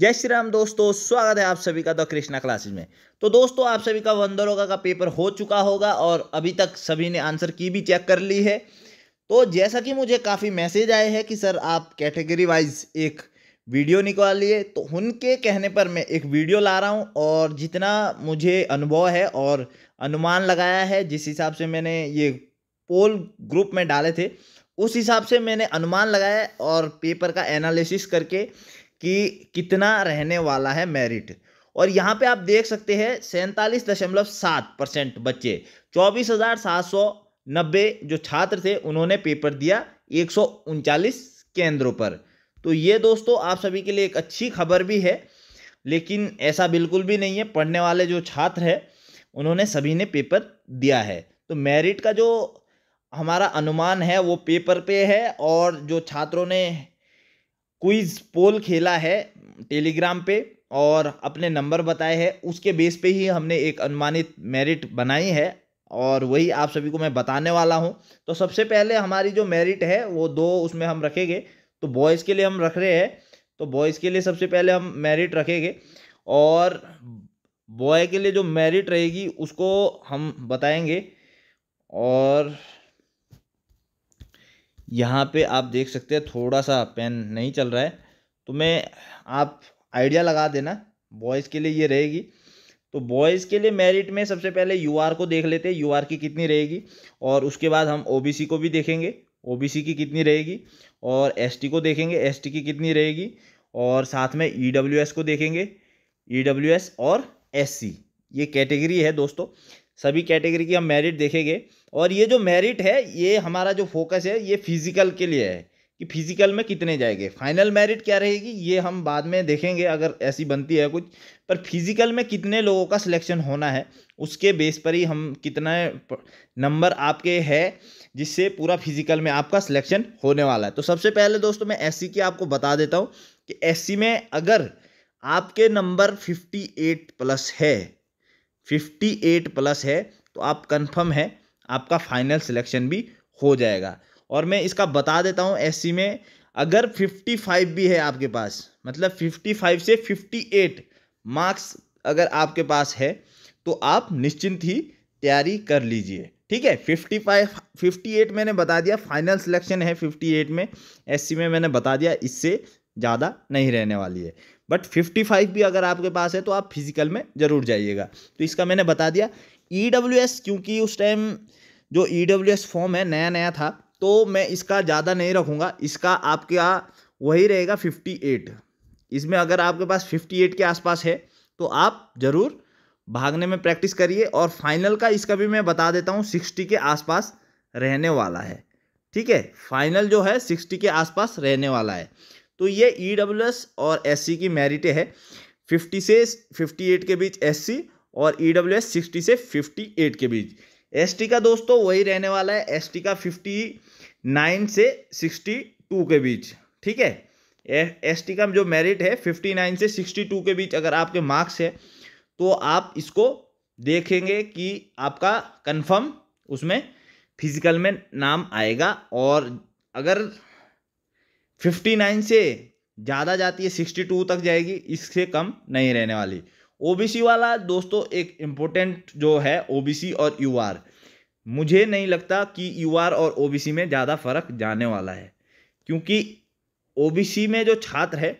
जय श्री राम दोस्तों स्वागत है आप सभी का द कृष्णा क्लासेज में तो दोस्तों आप सभी का वंदरोगा का पेपर हो चुका होगा और अभी तक सभी ने आंसर की भी चेक कर ली है तो जैसा कि मुझे काफ़ी मैसेज आए हैं कि सर आप कैटेगरी वाइज एक वीडियो निकालिए तो उनके कहने पर मैं एक वीडियो ला रहा हूँ और जितना मुझे अनुभव है और अनुमान लगाया है जिस हिसाब से मैंने ये पोल ग्रुप में डाले थे उस हिसाब से मैंने अनुमान लगाया और पेपर का एनालिसिस करके कि कितना रहने वाला है मेरिट और यहाँ पे आप देख सकते हैं सैंतालीस दशमलव सात परसेंट बच्चे चौबीस हज़ार सात सौ नब्बे जो छात्र थे उन्होंने पेपर दिया एक सौ उनचालीस केंद्रों पर तो ये दोस्तों आप सभी के लिए एक अच्छी खबर भी है लेकिन ऐसा बिल्कुल भी नहीं है पढ़ने वाले जो छात्र है उन्होंने सभी ने पेपर दिया है तो मेरिट का जो हमारा अनुमान है वो पेपर पे है और जो छात्रों ने क्विज पोल खेला है टेलीग्राम पे और अपने नंबर बताए हैं उसके बेस पे ही हमने एक अनुमानित मेरिट बनाई है और वही आप सभी को मैं बताने वाला हूँ तो सबसे पहले हमारी जो मेरिट है वो दो उसमें हम रखेंगे तो बॉयज़ के लिए हम रख रहे हैं तो बॉयज़ के लिए सबसे पहले हम मेरिट रखेंगे और बॉय के लिए जो मेरिट रहेगी उसको हम बताएंगे और यहाँ पे आप देख सकते हैं थोड़ा सा पेन नहीं चल रहा है तो मैं आप आइडिया लगा देना बॉयज़ के लिए ये रहेगी तो बॉयज़ के लिए मेरिट में सबसे पहले यू को देख लेते हैं यू की कितनी रहेगी और उसके बाद हम ओ को भी देखेंगे ओ की कितनी रहेगी और एस को देखेंगे एस की कितनी रहेगी और साथ में ई e को देखेंगे ई e और एस ये कैटेगरी है दोस्तों सभी कैटेगरी की हम मेरिट देखेंगे और ये जो मेरिट है ये हमारा जो फोकस है ये फिजिकल के लिए है कि फिजिकल में कितने जाएंगे फाइनल मेरिट क्या रहेगी ये हम बाद में देखेंगे अगर ऐसी बनती है कुछ पर फिजिकल में कितने लोगों का सिलेक्शन होना है उसके बेस पर ही हम कितना नंबर आपके है जिससे पूरा फिजिकल में आपका सिलेक्शन होने वाला है तो सबसे पहले दोस्तों मैं एस की आपको बता देता हूँ कि एस में अगर आपके नंबर फिफ्टी एट प्लस है फिफ्टी एट प्लस है तो आप कंफर्म है आपका फाइनल सिलेक्शन भी हो जाएगा और मैं इसका बता देता हूँ एस में अगर फिफ्टी फाइव भी है आपके पास मतलब फिफ्टी फाइव से फिफ्टी एट मार्क्स अगर आपके पास है तो आप निश्चिंत ही तैयारी कर लीजिए ठीक है फिफ्टी फाइव फिफ्टी एट मैंने बता दिया फाइनल सिलेक्शन है फिफ्टी एट में एस में मैंने बता दिया इससे ज़्यादा नहीं रहने वाली है बट 55 भी अगर आपके पास है तो आप फिजिकल में ज़रूर जाइएगा तो इसका मैंने बता दिया ई e क्योंकि उस टाइम जो ई e फॉर्म है नया नया था तो मैं इसका ज़्यादा नहीं रखूँगा इसका आपका वही रहेगा 58 इसमें अगर आपके पास 58 के आसपास है तो आप ज़रूर भागने में प्रैक्टिस करिए और फाइनल का इसका भी मैं बता देता हूँ सिक्सटी के आसपास रहने वाला है ठीक है फाइनल जो है सिक्सटी के आसपास रहने वाला है तो ये ई डब्ल्यू एस और एस सी की मेरिट है फिफ्टी से फिफ्टी एट के बीच एस सी और ई डब्ल्यू एस सिक्सटी से फिफ्टी एट के बीच एस टी का दोस्तों वही रहने वाला है एस टी का फिफ्टी नाइन से सिक्सटी टू के बीच ठीक है एस टी का जो मेरिट है फिफ्टी नाइन से सिक्सटी टू के बीच अगर आपके मार्क्स है तो आप इसको देखेंगे कि आपका कंफर्म उसमें फिजिकल में नाम आएगा और अगर फिफ्टी नाइन से ज़्यादा जाती है सिक्सटी टू तक जाएगी इससे कम नहीं रहने वाली ओबीसी वाला दोस्तों एक इम्पोर्टेंट जो है ओबीसी और यूआर मुझे नहीं लगता कि यूआर और ओबीसी में ज़्यादा फर्क जाने वाला है क्योंकि ओबीसी में जो छात्र है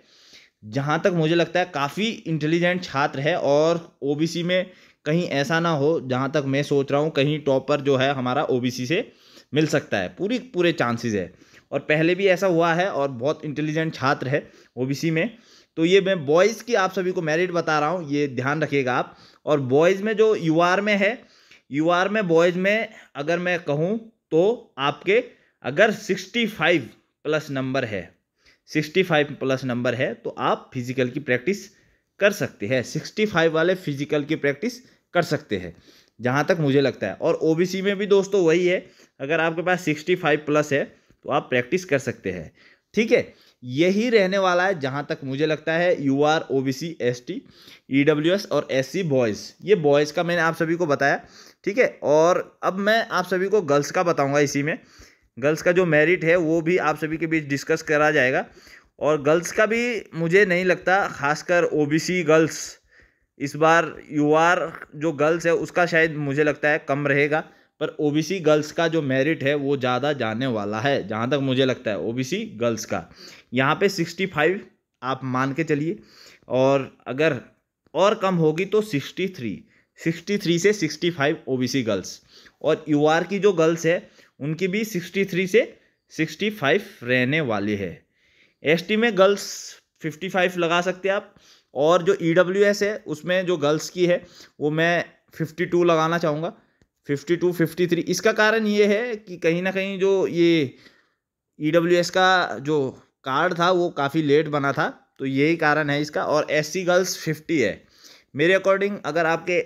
जहाँ तक मुझे लगता है काफ़ी इंटेलिजेंट छात्र है और ओबीसी में कहीं ऐसा ना हो जहाँ तक मैं सोच रहा हूँ कहीं टॉपर जो है हमारा ओबीसी से मिल सकता है पूरी पूरे चांसेस है और पहले भी ऐसा हुआ है और बहुत इंटेलिजेंट छात्र है ओबीसी में तो ये मैं बॉयज़ की आप सभी को मेरिट बता रहा हूँ ये ध्यान रखिएगा आप और बॉयज़ में जो यू में है यू में बॉयज़ में अगर मैं कहूँ तो आपके अगर सिक्सटी फाइव प्लस नंबर है सिक्सटी फाइव प्लस नंबर है तो आप फिजिकल की प्रैक्टिस कर सकते हैं सिक्सटी फाइव वाले फिजिकल की प्रैक्टिस कर सकते हैं जहाँ तक मुझे लगता है और ओबीसी में भी दोस्तों वही है अगर आपके पास सिक्सटी फाइव प्लस है तो आप प्रैक्टिस कर सकते हैं ठीक है यही रहने वाला है जहाँ तक मुझे लगता है U R O B C S T E W S और एस सी बॉयज़ ये बॉयज़ का मैंने आप सभी को बताया ठीक है और अब मैं आप सभी को गर्ल्स का बताऊंगा इसी में गर्ल्स का जो मेरिट है वो भी आप सभी के बीच डिस्कस करा जाएगा और गर्ल्स का भी मुझे नहीं लगता खासकर ओ बी सी गर्ल्स इस बार यू आर जो गर्ल्स है उसका शायद मुझे लगता है कम रहेगा पर ओबीसी गर्ल्स का जो मेरिट है वो ज़्यादा जाने वाला है जहाँ तक मुझे लगता है ओबीसी गर्ल्स का यहाँ पे सिक्सटी फाइव आप मान के चलिए और अगर और कम होगी तो सिक्सटी थ्री सिक्सटी थ्री से sixty five O B C girls और यू आर की जो गर्ल्स है उनकी भी सिक्सटी थ्री से सिक्सटी फाइव रहने वाली है एस टी में गर्ल्स फिफ्टी फाइव लगा सकते हैं आप और जो ई डब्ल्यू एस है उसमें जो गर्ल्स की है वो मैं फिफ्टी टू लगाना चाहूँगा फिफ्टी टू फिफ्टी थ्री इसका कारण ये है कि कहीं ना कहीं जो ये ई डब्ल्यू एस का जो कार्ड था वो काफ़ी लेट बना था तो यही कारण है इसका और एस सी गर्ल्स फिफ्टी है मेरे अकॉर्डिंग अगर आपके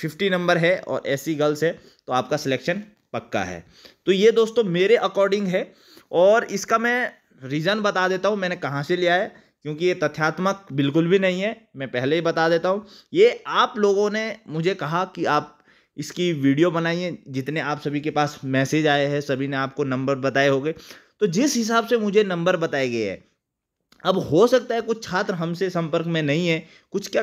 फिफ्टी नंबर है और एस सी गर्ल्स है तो आपका सिलेक्शन पक्का है तो ये दोस्तों मेरे अकॉर्डिंग है और इसका मैं रीज़न बता देता हूँ मैंने कहाँ से लिया है क्योंकि ये तथ्यात्मक बिल्कुल भी नहीं है मैं पहले ही बता देता हूँ ये आप लोगों ने मुझे कहा कि आप इसकी वीडियो बनाइए जितने आप सभी के पास मैसेज आए हैं सभी ने आपको नंबर बताए होंगे तो जिस हिसाब से मुझे नंबर बताए गए हैं अब हो सकता है कुछ छात्र हमसे संपर्क में नहीं है कुछ क्या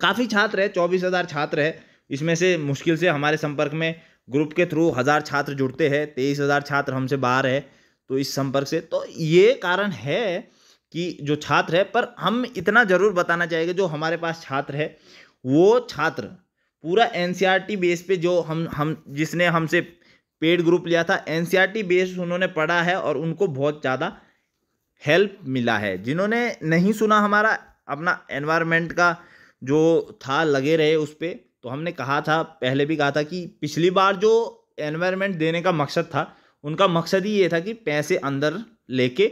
काफ़ी छात्र है चौबीस हज़ार छात्र है इसमें से मुश्किल से हमारे संपर्क में ग्रुप के थ्रू हज़ार छात्र जुड़ते हैं तेईस हज़ार छात्र हमसे बाहर है तो इस संपर्क से तो ये कारण है कि जो छात्र है पर हम इतना ज़रूर बताना चाहेंगे जो हमारे पास छात्र है वो छात्र पूरा एनसीईआरटी बेस e पे जो हम हम जिसने हमसे पेड ग्रुप लिया था एनसीईआरटी बेस e उन्होंने पढ़ा है और उनको बहुत ज़्यादा हेल्प मिला है जिन्होंने नहीं सुना हमारा अपना एनवायरनमेंट का जो था लगे रहे उस पर तो हमने कहा था पहले भी कहा था कि पिछली बार जो एनवायरनमेंट देने का मकसद था उनका मकसद ही ये था कि पैसे अंदर लेके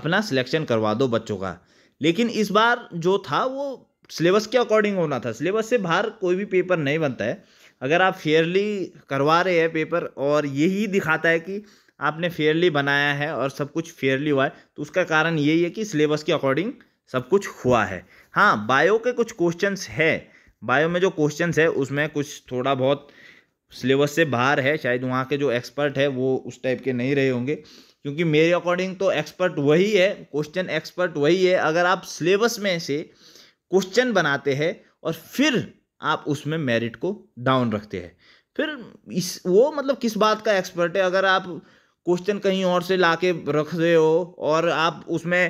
अपना सिलेक्शन करवा दो बच्चों का लेकिन इस बार जो था वो सिलेबस के अकॉर्डिंग होना था सिलेबस से बाहर कोई भी पेपर नहीं बनता है अगर आप फेयरली करवा रहे हैं पेपर और यही दिखाता है कि आपने फेयरली बनाया है और सब कुछ फेयरली हुआ है तो उसका कारण यही है कि सिलेबस के अकॉर्डिंग सब कुछ हुआ है हाँ बायो के कुछ क्वेश्चंस है बायो में जो क्वेश्चंस है उसमें कुछ थोड़ा बहुत सिलेबस से बाहर है शायद वहाँ के जो एक्सपर्ट है वो उस टाइप के नहीं रहे होंगे क्योंकि मेरे अकॉर्डिंग तो एक्सपर्ट वही है क्वेश्चन एक्सपर्ट वही है अगर आप सिलेबस में से क्वेश्चन बनाते हैं और फिर आप उसमें मेरिट को डाउन रखते हैं फिर इस वो मतलब किस बात का एक्सपर्ट है अगर आप क्वेश्चन कहीं और से ला के रख रहे हो और आप उसमें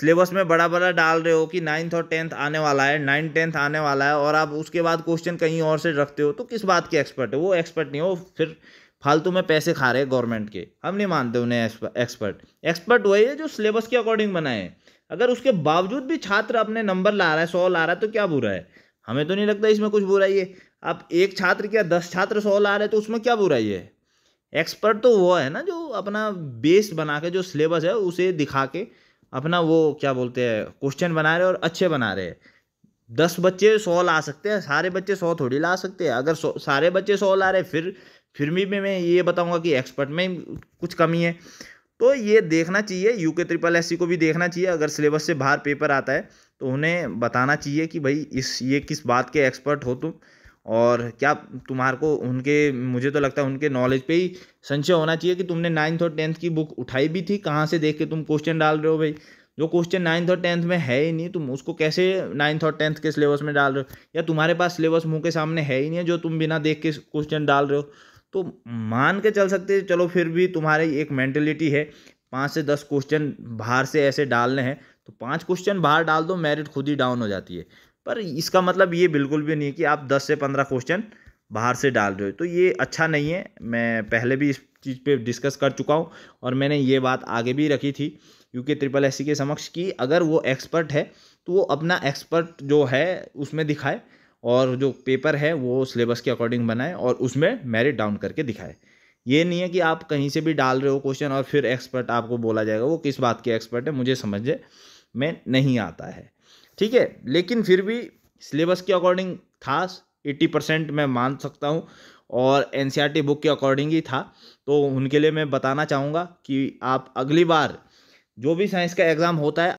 सिलेबस में बड़ा बड़ा डाल रहे हो कि नाइन्थ और टेंथ आने वाला है नाइन्थ टेंथ आने वाला है और आप उसके बाद क्वेश्चन कहीं और से रखते हो तो किस बात के एक्सपर्ट है वो एक्सपर्ट नहीं हो फिर फालतू में पैसे खा रहे हैं गवर्नमेंट के हम नहीं मानते उन्हें एक्सपर्ट एक्सपर्ट वही है जो सिलेबस के अकॉर्डिंग बनाए हैं अगर उसके बावजूद भी छात्र अपने नंबर ला रहा है सौ ला रहा है तो क्या बुरा है हमें तो नहीं लगता इसमें कुछ बुराई है आप एक छात्र क्या दस छात्र सौ ला रहे तो उसमें क्या बुराई है एक्सपर्ट तो वो है ना जो अपना बेस बना के जो सिलेबस है उसे दिखा के अपना वो क्या बोलते हैं क्वेश्चन बना रहे और अच्छे बना रहे हैं दस बच्चे सौ ला सकते हैं सारे बच्चे सौ थोड़ी ला सकते हैं अगर सौ सारे बच्चे सौ ला रहे फिर फिर भी मैं ये बताऊंगा कि एक्सपर्ट में कुछ कमी है तो ये देखना चाहिए यू के ट्रिपल एस को भी देखना चाहिए अगर सिलेबस से बाहर पेपर आता है तो उन्हें बताना चाहिए कि भाई इस ये किस बात के एक्सपर्ट हो तुम और क्या तुम्हारे को उनके मुझे तो लगता है उनके नॉलेज पे ही संशय होना चाहिए कि तुमने नाइन्थ और टेंथ की बुक उठाई भी थी कहाँ से देख के तुम क्वेश्चन डाल रहे हो भाई जो क्वेश्चन नाइन्थ और टेंथ में है ही नहीं तुम उसको कैसे नाइन्थ और टेंथ के सिलेबस में डाल रहे हो या तुम्हारे पास सिलेबस मुँह के सामने है ही नहीं है जो तुम बिना देख के क्वेश्चन डाल रहे हो तो मान के चल सकते चलो फिर भी तुम्हारी एक मैंटेलिटी है पाँच से दस क्वेश्चन बाहर से ऐसे डालने हैं तो पाँच क्वेश्चन बाहर डाल दो मेरिट खुद ही डाउन हो जाती है पर इसका मतलब ये बिल्कुल भी नहीं है कि आप दस से पंद्रह क्वेश्चन बाहर से डाल रहे हो तो ये अच्छा नहीं है मैं पहले भी इस चीज़ पे डिस्कस कर चुका हूँ और मैंने ये बात आगे भी रखी थी यूके ट्रिपल एस के समक्ष कि अगर वो एक्सपर्ट है तो वो अपना एक्सपर्ट जो है उसमें दिखाए और जो पेपर है वो सिलेबस के अकॉर्डिंग बनाए और उसमें मेरिट डाउन करके दिखाए ये नहीं है कि आप कहीं से भी डाल रहे हो क्वेश्चन और फिर एक्सपर्ट आपको बोला जाएगा वो किस बात के एक्सपर्ट है मुझे समझ में नहीं आता है ठीक है लेकिन फिर भी सिलेबस के अकॉर्डिंग था एट्टी परसेंट मैं मान सकता हूँ और एन बुक e के अकॉर्डिंग ही था तो उनके लिए मैं बताना चाहूँगा कि आप अगली बार जो भी साइंस का एग्ज़ाम होता है